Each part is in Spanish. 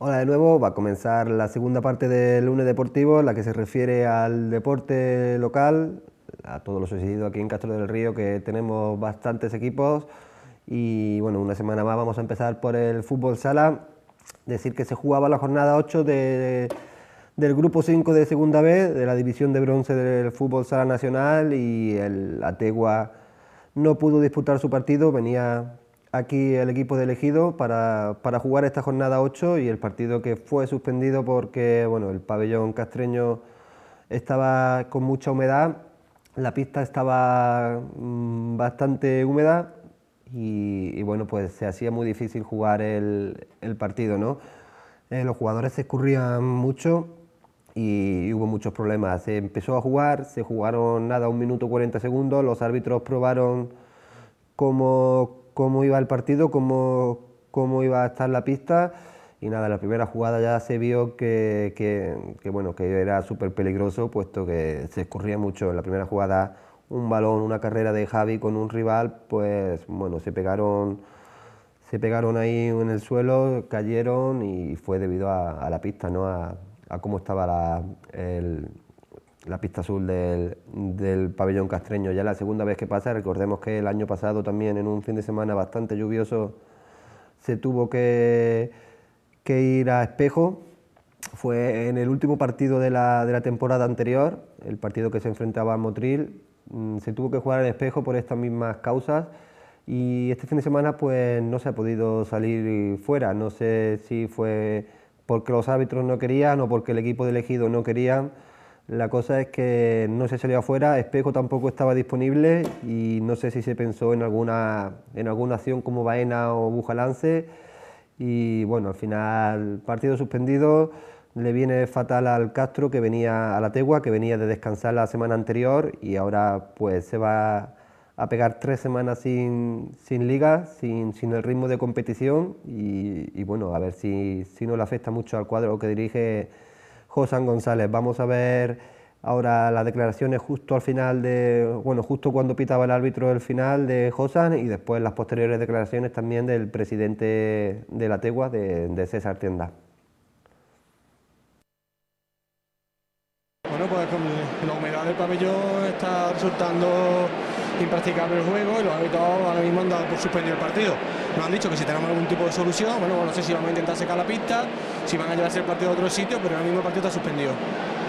Hola de nuevo, va a comenzar la segunda parte del lunes deportivo, la que se refiere al deporte local, a todo lo sucedido aquí en Castro del Río, que tenemos bastantes equipos. Y bueno, una semana más vamos a empezar por el fútbol sala. Decir que se jugaba la jornada 8 del grupo 5 de segunda B, de la división de bronce del fútbol sala nacional, y el Ategua no pudo disputar su partido, venía aquí el equipo de elegido para, para, jugar esta jornada 8 y el partido que fue suspendido porque bueno, el pabellón castreño estaba con mucha humedad, la pista estaba mm, bastante húmeda y, bueno, pues se hacía muy difícil jugar el, partido, ¿no? Eh, los jugadores se escurrían mucho y hubo muchos problemas. Se empezó a jugar, se jugaron nada, un minuto 40 segundos, los árbitros probaron como cómo iba el partido, cómo, cómo iba a estar la pista. Y nada, la primera jugada ya se vio que, bueno, que era súper peligroso, puesto que se escurría mucho. En la primera jugada, un balón, una carrera de Javi con un rival, pues bueno, se pegaron, se pegaron ahí en el suelo, cayeron y fue debido a, la pista, ¿no? a, a cómo estaba la, el, la pista azul del, pabellón castreño. Ya la segunda vez que pasa, recordemos que el año pasado también en un fin de semana bastante lluvioso se tuvo que, que ir a espejo. Fue en el último partido de la, temporada anterior, el partido que se enfrentaba a Motril, mm, se tuvo que jugar en espejo por estas mismas causas y este fin de semana pues no se ha podido salir fuera, no sé si fue porque los árbitros no querían o porque el equipo de elegido no querían, la cosa es que no se salió afuera, Espejo tampoco estaba disponible y no sé si se pensó en alguna, en alguna acción como Baena o Bujalance. Y bueno, al final, partido suspendido, le viene fatal al Castro que venía a la Tegua, que venía de descansar la semana anterior y ahora pues se va a pegar tres semanas sin, liga, sin, el ritmo de competición y, bueno, a ver si, si no le afecta mucho al cuadro que dirige ...Josan González. Vamos a ver ahora las declaraciones justo al final de, bueno, justo cuando pitaba el árbitro el final de Josan... y después las posteriores declaraciones también del presidente de la Tegua, de, César Tienda. Bueno, pues con la humedad del pabellón está resultando impracticable el juego y los árbitros ahora mismo han dado por suspendido el partido. Nos han dicho que si tenemos algún tipo de solución, bueno, no sé si vamos a intentar secar la pista, si van a llevarse el partido a otro sitio, pero ahora mismo el partido está suspendido.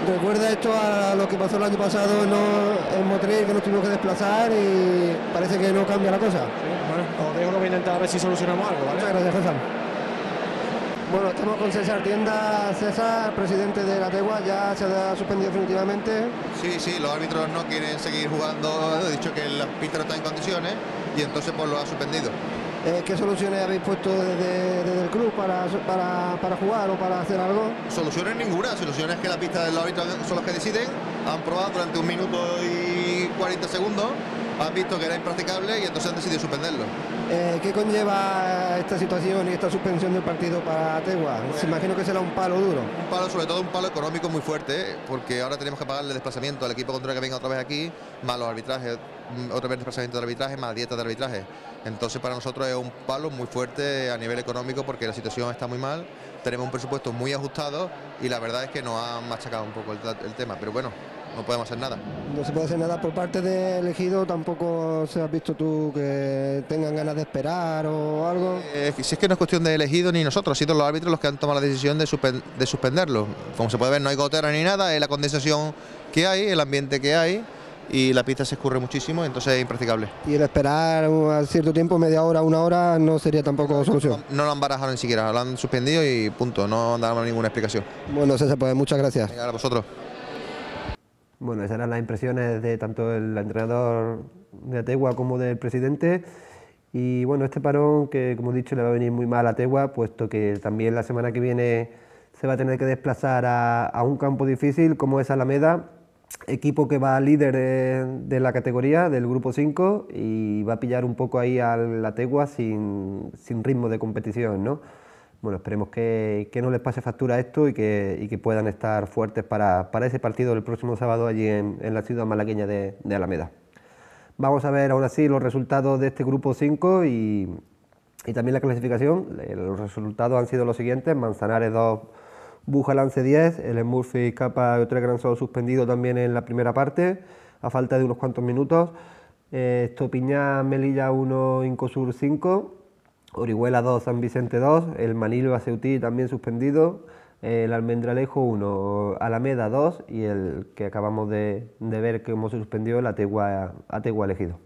Recuerda esto a lo que pasó el año pasado en Motril, que nos tuvimos que desplazar y parece que no cambia la cosa. bueno, os dejo que voy a intentar a ver si solucionamos algo. ¿vale? gracias, José. Bueno, estamos con César Tienda. César, presidente de la Tegua, ya se ha suspendido definitivamente. Sí, sí, los árbitros no quieren seguir jugando. He dicho que pista no está en condiciones y entonces pues lo ha suspendido. Eh, ¿Qué soluciones habéis puesto desde, el club para, para, jugar o para hacer algo? Soluciones ninguna, soluciones que la pista de los árbitros son los que deciden. Han probado durante un minuto y 40 segundos, han visto que era impracticable y entonces han decidido suspenderlo. Eh, ¿Qué conlleva esta situación y esta suspensión del partido para Tegua? Pues Se imagino que será un palo duro. Un palo, sobre todo un palo económico muy fuerte, porque ahora tenemos que pagarle desplazamiento al equipo contrario que venga otra vez aquí, más los arbitrajes, mm, otra vez desplazamiento de arbitraje, más dieta de arbitraje. Entonces para nosotros es un palo muy fuerte a nivel económico porque la situación está muy mal, tenemos un presupuesto muy ajustado y la verdad es que nos ha machacado un poco el, el tema, pero bueno, no podemos hacer nada. No se puede hacer nada por parte de elegido, tampoco se ha visto tú que tengan ganas de esperar o algo. Eh, si es que no es cuestión de elegido ni nosotros, sino sido los árbitros los que han tomado la decisión de, suspenderlo. Como se puede ver, no hay gotera ni nada, es la condensación que hay, el ambiente que hay y la pista se escurre muchísimo, entonces es impracticable. Y el esperar a cierto tiempo, media hora, una hora, no sería tampoco solución. No, lo han barajado ni siquiera, lo han suspendido y punto, no han dado ninguna explicación. Bueno, se puede, muchas gracias. a vosotros. Bueno, esas eran las impresiones eh, de tanto el entrenador de Ategua como del presidente. Y bueno, este parón que, como he dicho, le va a venir muy mal a Ategua puesto que también la semana que viene se va a tener que desplazar a, un campo difícil como es Alameda, equipo que va líder de, la categoría, del grupo 5, y va a pillar un poco ahí a la sin, sin ritmo de competición, ¿no? bueno, esperemos que, no les pase factura esto y que, puedan estar fuertes para, ese partido el próximo sábado allí en, la ciudad malagueña de, Alameda. Vamos a ver aún así los resultados de este grupo 5 y, también la clasificación. Los resultados han sido los siguientes, Manzanares 2, Bujalance 10, el Murphy Capa y otra Gran solo suspendido también en la primera parte, a falta de unos cuantos minutos. Eh, Estopiñá, Melilla 1, Incosur 5, Orihuela 2, San Vicente 2, el Manilva Ceutí también suspendido, el Almendralejo 1, Alameda 2 y el que acabamos de, ver que se suspendió, el Ategua, elegido.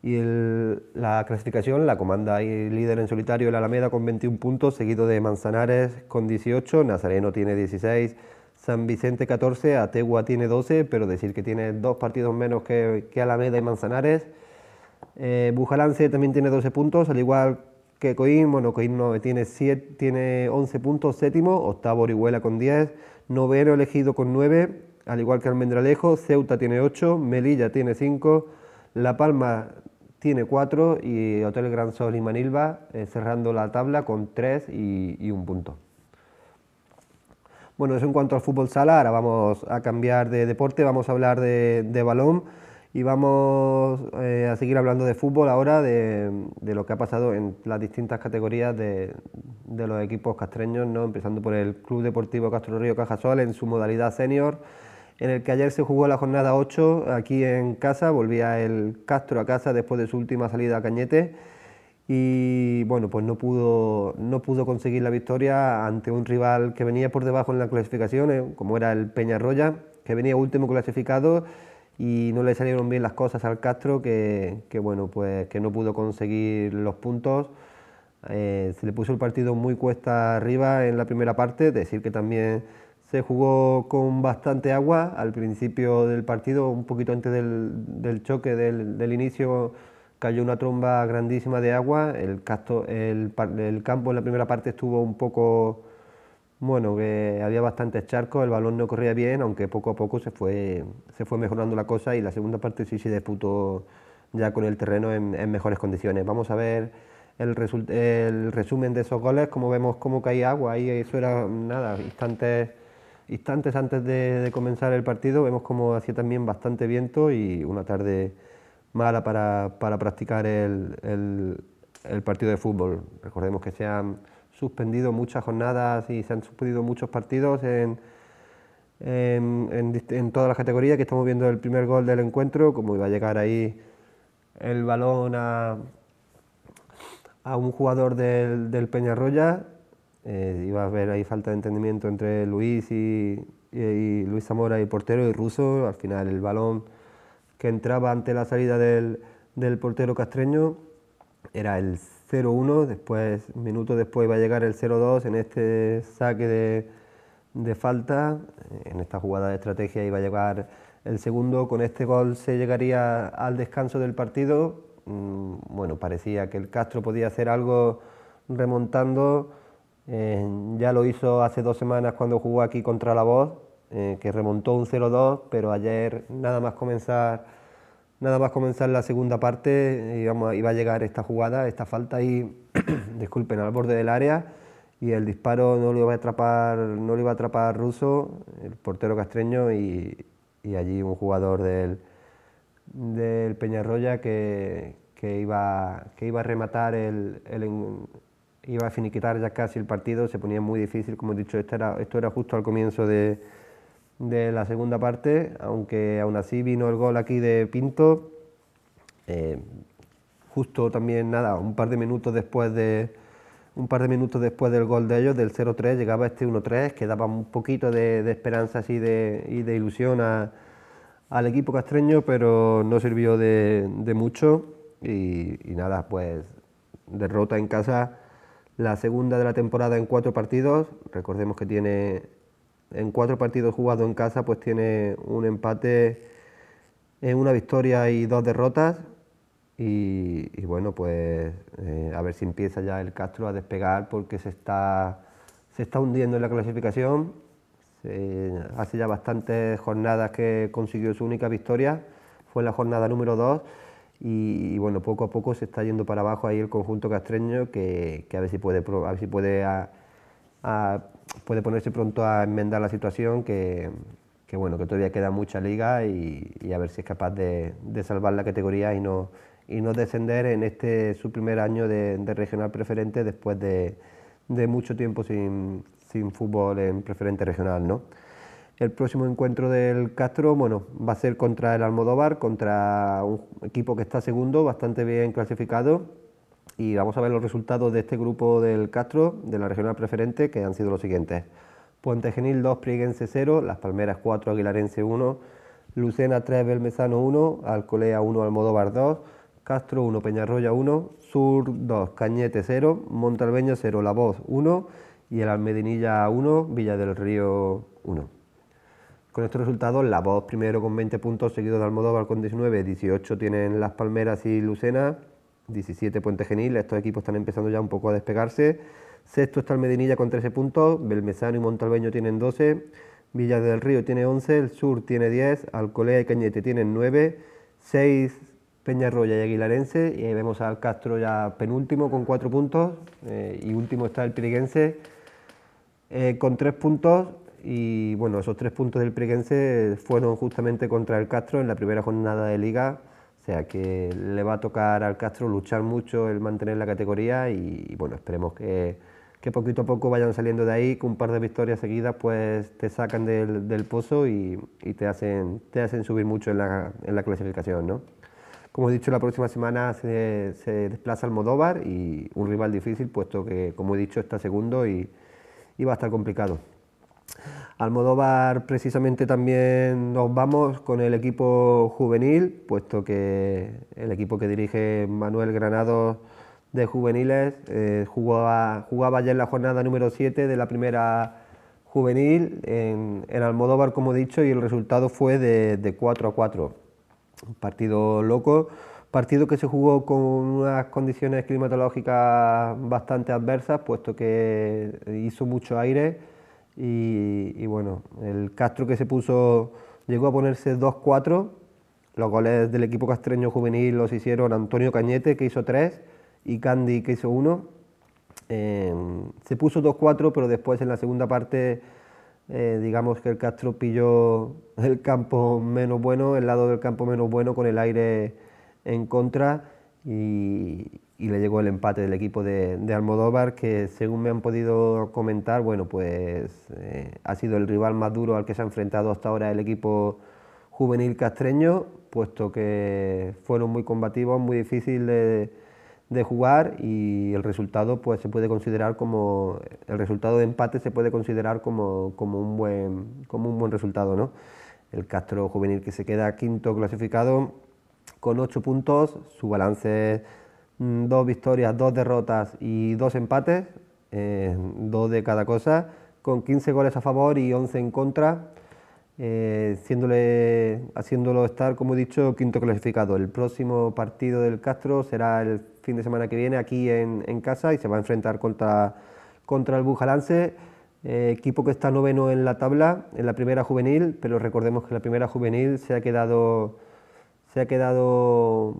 Y la clasificación la comanda y líder en solitario el Alameda con 21 puntos, seguido de Manzanares con 18, Nazareno tiene 16, San Vicente 14, Ategua tiene 12, pero decir que tiene dos partidos menos que, que Alameda y Manzanares eh, Bujalance también tiene 12 puntos, al igual que Coim, Bueno, Coim tiene, tiene 11 puntos, séptimo. Octavo Orihuela con 10. Noveno elegido con 9, al igual que Almendralejo. Ceuta tiene 8, Melilla tiene 5, La Palma tiene 4 y Hotel Gran Sol y Manilva eh, cerrando la tabla con 3 y, 1 punto. Bueno, eso en cuanto al fútbol sala. Ahora vamos a cambiar de deporte, vamos a hablar de balón y vamos eh, a seguir hablando de fútbol ahora, de, lo que ha pasado en las distintas categorías de, los equipos castreños, ¿no? empezando por el Club Deportivo Castro Río Cajasol en su modalidad senior, en el que ayer se jugó la jornada 8 aquí en casa, volvía el Castro a casa después de su última salida a Cañete y bueno, pues no pudo, no pudo conseguir la victoria ante un rival que venía por debajo en la clasificación, eh, como era el Peñarroya, que venía último clasificado y no le salieron bien las cosas al Castro, que, bueno, pues que no pudo conseguir los puntos. Eh, se le puso el partido muy cuesta arriba en la primera parte, decir que también se jugó con bastante agua al principio del partido, un poquito antes del, choque del, inicio cayó una tromba grandísima de agua, el, el, el campo en la primera parte estuvo un poco bueno, que había bastantes charcos, el balón no corría bien, aunque poco a poco se fue, se fue mejorando la cosa y la segunda parte sí se disputó ya con el terreno en, mejores condiciones. Vamos a ver el, el, resumen de esos goles, como vemos cómo caía agua, ahí eso era nada, instantes, instantes antes de, comenzar el partido, vemos cómo hacía también bastante viento y una tarde mala para, practicar el, el, el partido de fútbol. Recordemos que sean suspendido muchas jornadas y se han suspendido muchos partidos en, en, en, todas las categorías, que estamos viendo el primer gol del encuentro, como iba a llegar ahí el balón a, un jugador del, del Peñarroya, eh, iba a haber ahí falta de entendimiento entre Luis y, y, Luis Zamora y portero y Russo, al final el balón que entraba ante la salida del, del portero castreño era el 0-1, después, minuto después va a llegar el 0-2 en este saque de, falta, eh, en esta jugada de estrategia iba a llegar el segundo, con este gol se llegaría al descanso del partido, mm, bueno, parecía que el Castro podía hacer algo remontando, eh, ya lo hizo hace dos semanas cuando jugó aquí contra la Voz, eh, que remontó un 0-2, pero ayer nada más comenzar Nada más comenzar la segunda parte, iba a llegar esta jugada, esta falta y, disculpen, al borde del área y el disparo no lo iba a atrapar, no lo iba a atrapar Russo, el portero castreño y, allí un jugador del, Peñarroya que, iba, que iba a rematar el, iba a finiquitar ya casi el partido, se ponía muy difícil, como he dicho, esto era justo al comienzo de, de la segunda parte, aunque aún así vino el gol aquí de Pinto, eh, justo también nada, un par de minutos después de un par de minutos después del gol de ellos, del 0-3, llegaba este 1-3, que daba un poquito de, esperanzas esperanza y de ilusión al equipo castreño, pero no sirvió de, mucho. y, nada, pues derrota en casa la segunda de la temporada en cuatro partidos. Recordemos que tiene en cuatro partidos jugados en casa, pues tiene un empate, en una victoria y dos derrotas. Y, bueno, pues eh, a ver si empieza ya el Castro a despegar porque se está, se está hundiendo en la clasificación. hace ya bastantes jornadas que consiguió su única victoria, fue la jornada número dos. Y, bueno, poco a poco se está yendo para abajo ahí el conjunto castreño que, a ver si puede, probar si puede puede ponerse pronto a enmendar la situación que, que bueno, que todavía queda mucha liga y, a ver si es capaz de, de, salvar la categoría y no, y no descender en este su primer año de, regional preferente después de, de mucho tiempo sin, sin, fútbol en preferente regional, ¿no? El próximo encuentro del Castro, bueno, va a ser contra el Almodóvar, contra un equipo que está segundo, bastante bien clasificado, y vamos a ver los resultados de este grupo del Castro de la regional preferente que han sido los siguientes. Puente Genil 2, Priguense 0, Las Palmeras 4, Aguilarense 1, Lucena 3, Belmezano 1, Alcolea 1, Almodóvar 2, Castro 1, Peñarroya 1, Sur 2, Cañete 0, Montalbeño 0, La Voz 1 y el Almedinilla 1, Villa del Río 1. Con estos resultados, La Voz primero con 20 puntos, seguido de Almodóvar con 19, 18 tienen Las Palmeras y Lucena, 17 Puente Genil, estos equipos están empezando ya un poco a despegarse. Sexto está el Medinilla con 13 puntos, Belmesano y Montalbeño tienen 12, Villas del Río tiene 11, el Sur tiene 10, Alcolea y Cañete tienen 9, 6 Peñarroya y Aguilarense, y ahí vemos al Castro ya penúltimo con 4 puntos, eh, y último está el Piriguense eh, con 3 puntos, y bueno, esos 3 puntos del Piriguense fueron justamente contra el Castro en la primera jornada de liga o sea que le va a tocar al Castro luchar mucho el mantener la categoría y, bueno, esperemos que, que, poquito a poco vayan saliendo de ahí, con un par de victorias seguidas pues te sacan del, pozo y, te, hacen, te hacen subir mucho en la, clasificación, Como he dicho, la próxima semana se, desplaza desplaza Modóvar y un rival difícil, puesto que, como he dicho, está segundo y va a estar complicado. Almodóvar precisamente también nos vamos con el equipo juvenil, puesto que el equipo que dirige Manuel Granado de juveniles eh, jugaba, ya en la jornada número 7 de la primera juvenil en, Almodóvar, como he dicho, y el resultado fue de, de 4 a 4. partido loco, partido que se jugó con unas condiciones climatológicas bastante adversas, puesto que hizo mucho aire y, bueno, el Castro que se puso, llegó a ponerse 2-4. Los goles del equipo castreño juvenil los hicieron Antonio Cañete, que hizo 3, y Candy, que hizo 1. Eh, se puso 2-4, pero después en la segunda parte, eh, digamos que el Castro pilló el campo menos bueno, el lado del campo menos bueno con el aire en contra. Y, y le llegó el empate del equipo de, Almodóvar, que según me han podido comentar, bueno, pues eh, ha sido el rival más duro al que se ha enfrentado hasta ahora el equipo juvenil castreño, puesto que fueron muy combativos, muy difíciles de, jugar y el resultado pues se puede considerar como el resultado de empate se puede considerar como, un buen como un buen resultado, ¿no? El Castro juvenil que se queda quinto clasificado con ocho puntos, su balance Mm, dos victorias, dos derrotas y dos empates, eh, dos de cada cosa, con 15 goles a favor y 11 en contra, eh, haciéndolo estar, como he dicho, quinto clasificado. El próximo partido del Castro será el fin de semana que viene aquí en, casa y se va a enfrentar contra, contra el Bujalance. Eh, equipo que está noveno en la tabla, en la primera juvenil, pero recordemos que la primera juvenil se ha quedado, se ha quedado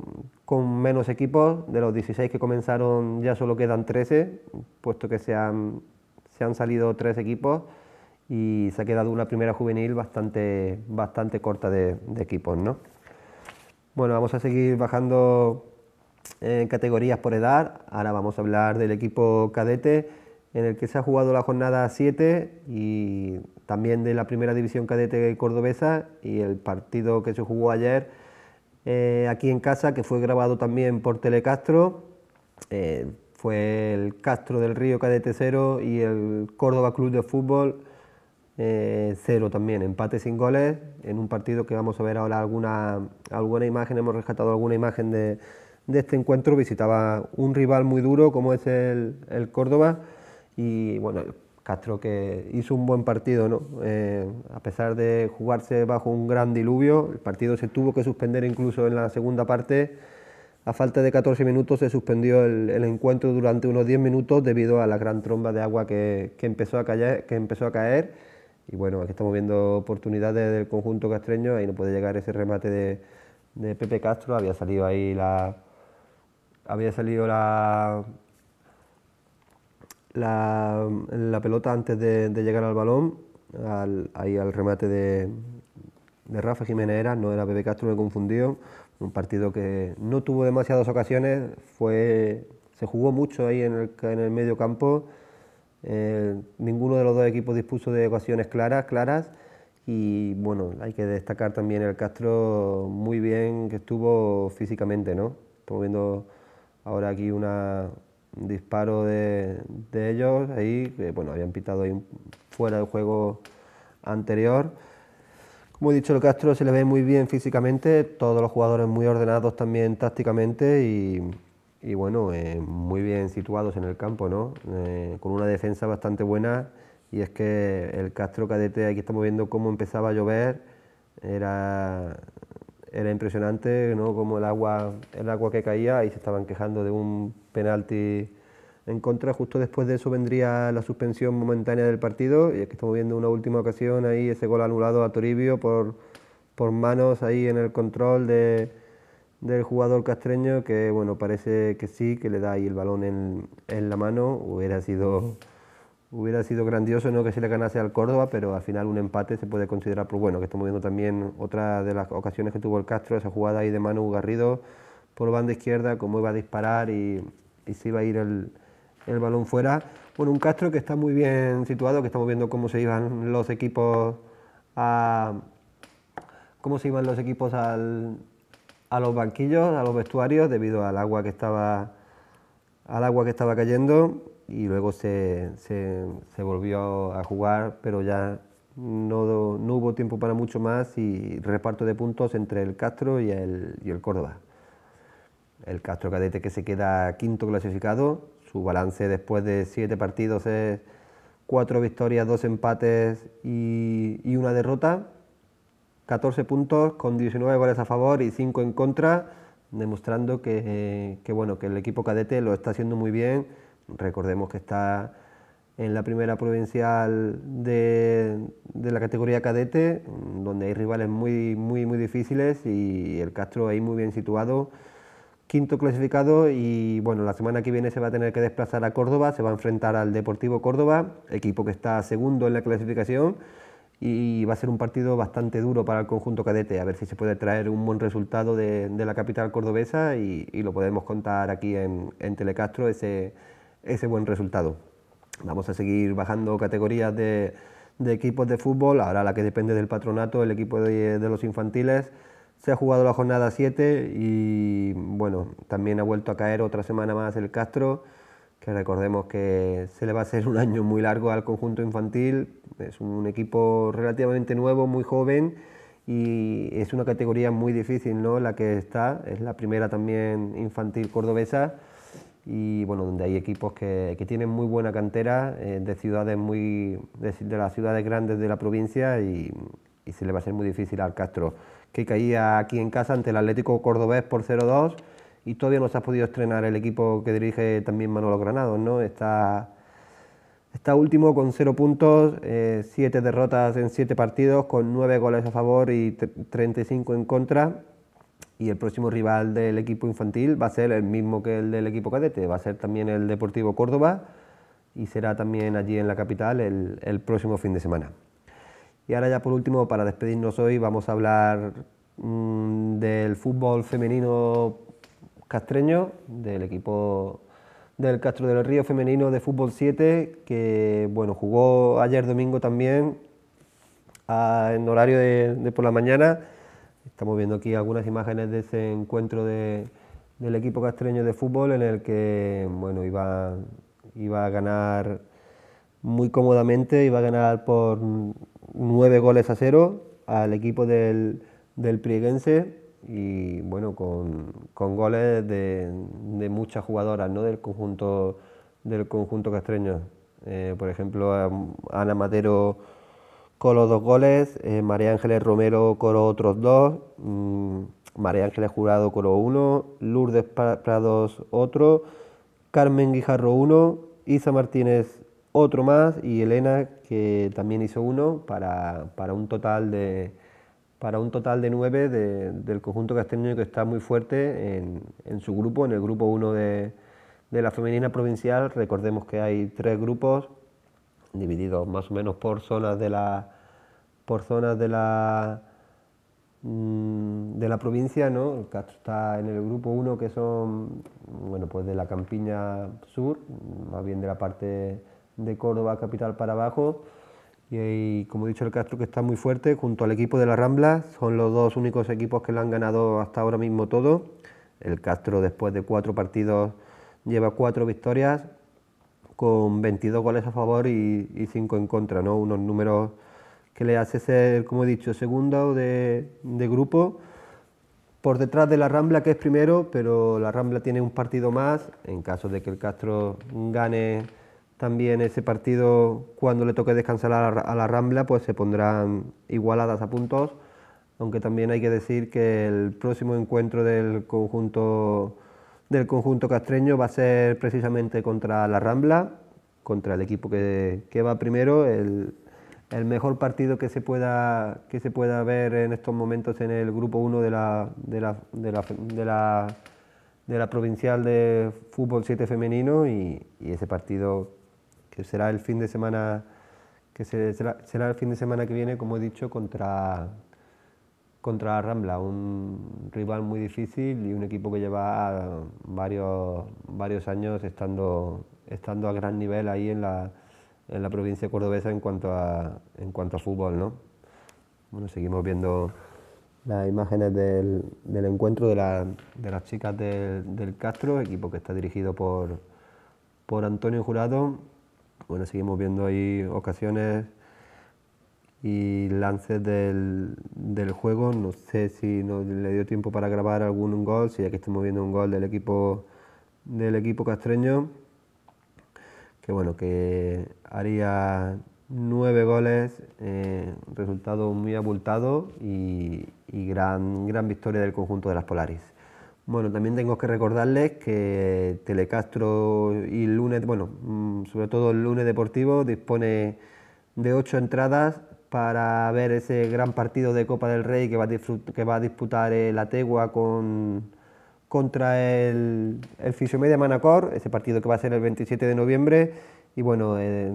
con menos equipos, de los 16 que comenzaron ya solo quedan 13, puesto que se han, salido tres equipos y se ha quedado una primera juvenil bastante, bastante corta de, equipos. Bueno, vamos a seguir bajando en categorías por edad. Ahora vamos a hablar del equipo cadete, en el que se ha jugado la jornada 7 y también de la primera división cadete cordobesa y el partido que se jugó ayer eh, aquí en casa, que fue grabado también por Telecastro. Eh, fue el Castro del Río Cadete 0 y el Córdoba Club de Fútbol 0 eh, también, empate sin goles, en un partido que vamos a ver ahora alguna, alguna imagen, hemos rescatado alguna imagen de, este encuentro, visitaba un rival muy duro como es el, el Córdoba y bueno, Castro que hizo un buen partido, ¿no? Eh, a pesar de jugarse bajo un gran diluvio, el partido se tuvo que suspender incluso en la segunda parte. A falta de 14 minutos se suspendió el, encuentro durante unos 10 minutos debido a la gran tromba de agua que, empezó, a caer, Y bueno, aquí estamos viendo oportunidades del conjunto castreño, ahí no puede llegar ese remate de, de Pepe Castro, había salido ahí la... Había salido la la, pelota antes de, llegar al balón, ahí al remate de, de Rafa Jiménez era, no era Bebe Castro, me confundió. Un partido que no tuvo demasiadas ocasiones, fue, se jugó mucho ahí en el, medio campo. Eh, ninguno de los dos equipos dispuso de ocasiones claras, claras. Y bueno, hay que destacar también el Castro muy bien que estuvo físicamente, ¿no? Estamos viendo ahora aquí una, un disparo de, ellos ahí, que bueno, habían pitado ahí fuera del juego anterior. Como he dicho, el Castro se le ve muy bien físicamente, todos los jugadores muy ordenados también tácticamente y, bueno, eh, muy bien situados en el campo, ¿no? Eh, con una defensa bastante buena y es que el Castro Cadete, aquí estamos viendo cómo empezaba a llover, era, era impresionante, ¿no? Como el agua, el agua que caía y se estaban quejando de un penalti en contra. Justo después de eso vendría la suspensión momentánea del partido. Y aquí que estamos viendo una última ocasión ahí, ese gol anulado a Toribio por, por manos ahí en el control de, del jugador castreño, que bueno, parece que sí, que le da ahí el balón en, la mano. Hubiera sido, hubiera sido grandioso no que se le ganase al Córdoba, pero al final un empate se puede considerar por bueno. Que estamos viendo también otra de las ocasiones que tuvo el Castro, esa jugada ahí de Manu Garrido por banda izquierda, cómo iba a disparar y y se iba a ir el, balón fuera. Bueno, un Castro que está muy bien situado, que estamos viendo cómo se iban los equipos a cómo se iban los equipos a los banquillos, a los vestuarios, debido al agua que estaba al agua que estaba cayendo y luego se, volvió a jugar, pero ya no, hubo tiempo para mucho más y reparto de puntos entre el Castro y el Córdoba. El Castro Cadete que se queda quinto clasificado, su balance después de siete partidos es cuatro victorias, dos empates y, una derrota. 14 puntos con 19 goles a favor y 5 en contra, demostrando que, bueno, que el equipo cadete lo está haciendo muy bien. Recordemos que está en la primera provincial de, la categoría cadete, donde hay rivales muy, muy, muy difíciles y el Castro ahí muy bien situado quinto clasificado y bueno, la semana que viene se va a tener que desplazar a Córdoba, se va a enfrentar al Deportivo Córdoba, equipo que está segundo en la clasificación y va a ser un partido bastante duro para el conjunto cadete, a ver si se puede traer un buen resultado de, la capital cordobesa y, lo podemos contar aquí en, Telecastro ese, buen resultado. Vamos a seguir bajando categorías de, equipos de fútbol, ahora la que depende del patronato, el equipo de los infantiles se ha jugado la jornada 7 y bueno, también ha vuelto a caer otra semana más el Castro, que recordemos que se le va a hacer un año muy largo al conjunto infantil. Es un equipo relativamente nuevo, muy joven y es una categoría muy difícil, ¿no? La que está, es la primera también infantil cordobesa y bueno, donde hay equipos que, tienen muy buena cantera eh, de ciudades muy de, las ciudades grandes de la provincia y, y se le va a ser muy difícil al Castro que caía aquí en casa ante el Atlético Cordobés por 0-2 y todavía no se ha podido estrenar el equipo que dirige también Manolo Granados, ¿no? Está, está último con 0 puntos, 7 eh, derrotas en 7 partidos, con 9 goles a favor y 35 en contra. Y el próximo rival del equipo infantil va a ser el mismo que el del equipo cadete, va a ser también el Deportivo Córdoba y será también allí en la capital el próximo fin de semana. Y ahora ya por último, para despedirnos hoy, vamos a hablar mm, del fútbol femenino castreño, del equipo del Castro del Río femenino de fútbol 7, que bueno, jugó ayer domingo también en horario de, por la mañana. Estamos viendo aquí algunas imágenes de ese encuentro del equipo castreño de fútbol en el que bueno, iba, iba a ganar muy cómodamente, iba a ganar por nueve goles a cero al equipo del, del Prieguense y bueno, con, goles de, muchas jugadoras ¿no? del conjunto del conjunto castreño. Eh, por ejemplo, Ana Matero los dos goles, eh, María Ángeles Romero con otros dos, mm, María Ángeles Jurado los uno, Lourdes Prados otro, Carmen Guijarro uno, Isa Martínez otro más y Elena que también hizo uno para, un total de para un total de nueve del conjunto castellano que está muy fuerte en, su grupo, en el grupo 1 de, la femenina provincial. Recordemos que hay tres grupos divididos más o menos por zonas de la por zonas de la mm, de la provincia, ¿no? El Castro está en el grupo 1 que son bueno, pues de la campiña sur, más bien de la parte de Córdoba capital para abajo. Y, como he dicho, el Castro que está muy fuerte junto al equipo de la Rambla. Son los dos únicos equipos que le han ganado hasta ahora mismo todo. El Castro después de cuatro partidos lleva cuatro victorias con 22 goles a favor y, y cinco en contra. ¿no? Unos números que le hace ser, como he dicho, segundo de, de grupo por detrás de la Rambla, que es primero, pero la Rambla tiene un partido más. En caso de que el Castro gane también ese partido, cuando le toque descansar a la, Rambla, pues se pondrán igualadas a puntos, aunque también hay que decir que el próximo encuentro del conjunto del conjunto castreño va a ser precisamente contra la Rambla, contra el equipo que, va primero, el, mejor partido que se, pueda, que se pueda ver en estos momentos en el grupo 1 de la, de, la, provincial de fútbol 7 femenino y ese partido será el fin de semana que el fin de semana que viene, como he dicho, contra, contra Rambla, un rival muy difícil y un equipo que lleva varios, varios años estando, estando a gran nivel ahí en la, provincia cordobesa en cuanto a, en cuanto a fútbol. Bueno, seguimos viendo las imágenes del, encuentro de, las chicas del, del Castro, equipo que está dirigido por, por Antonio Jurado bueno, seguimos viendo ahí ocasiones y lances del, juego. No sé si no le dio tiempo para grabar algún gol, si ya que estamos viendo un gol del equipo del equipo castreño. Que bueno, que haría nueve goles, eh, resultado muy abultado y, y gran, gran victoria del conjunto de las Polaris. Bueno, también tengo que recordarles que Telecastro y lunes, bueno, mm, sobre todo el lunes deportivo, dispone de ocho entradas para ver ese gran partido de Copa del Rey que va a, que va a disputar la Tegua con, contra el, el Media Manacor, ese partido que va a ser el 27 de noviembre. Y bueno, eh,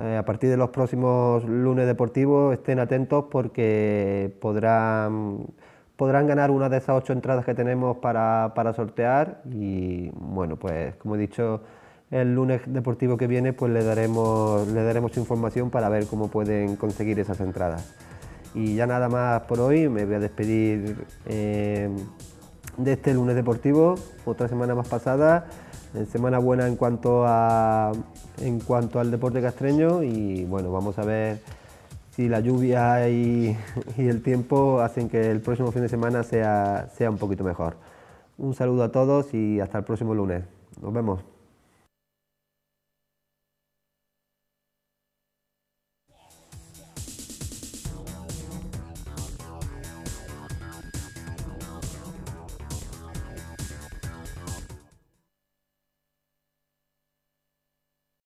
eh, a partir de los próximos lunes deportivos estén atentos porque podrán podrán ganar una de esas ocho entradas que tenemos para, sortear y bueno, pues como he dicho, el lunes deportivo que viene pues le daremos, le daremos información para ver cómo pueden conseguir esas entradas. Y ya nada más por hoy, me voy a despedir eh, de este lunes deportivo, otra semana más pasada, semana buena en cuanto, a, en cuanto al deporte castreño y bueno, vamos a ver si la lluvia y, el tiempo hacen que el próximo fin de semana sea, sea un poquito mejor. Un saludo a todos y hasta el próximo lunes. Nos vemos.